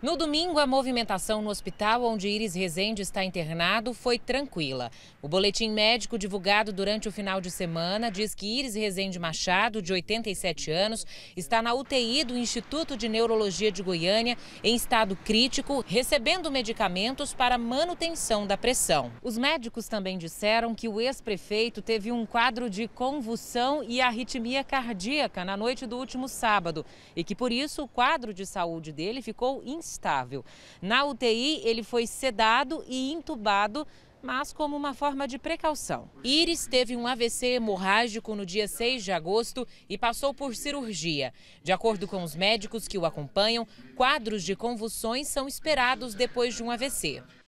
No domingo, a movimentação no hospital onde Iris Rezende está internado foi tranquila. O boletim médico divulgado durante o final de semana diz que Iris Rezende Machado, de 87 anos, está na UTI do Instituto de Neurologia de Goiânia, em estado crítico, recebendo medicamentos para manutenção da pressão. Os médicos também disseram que o ex-prefeito teve um quadro de convulsão e arritmia cardíaca na noite do último sábado e que, por isso, o quadro de saúde dele ficou insuficiente estável. Na UTI, ele foi sedado e intubado mas como uma forma de precaução. Iris teve um AVC hemorrágico no dia 6 de agosto e passou por cirurgia. De acordo com os médicos que o acompanham, quadros de convulsões são esperados depois de um AVC.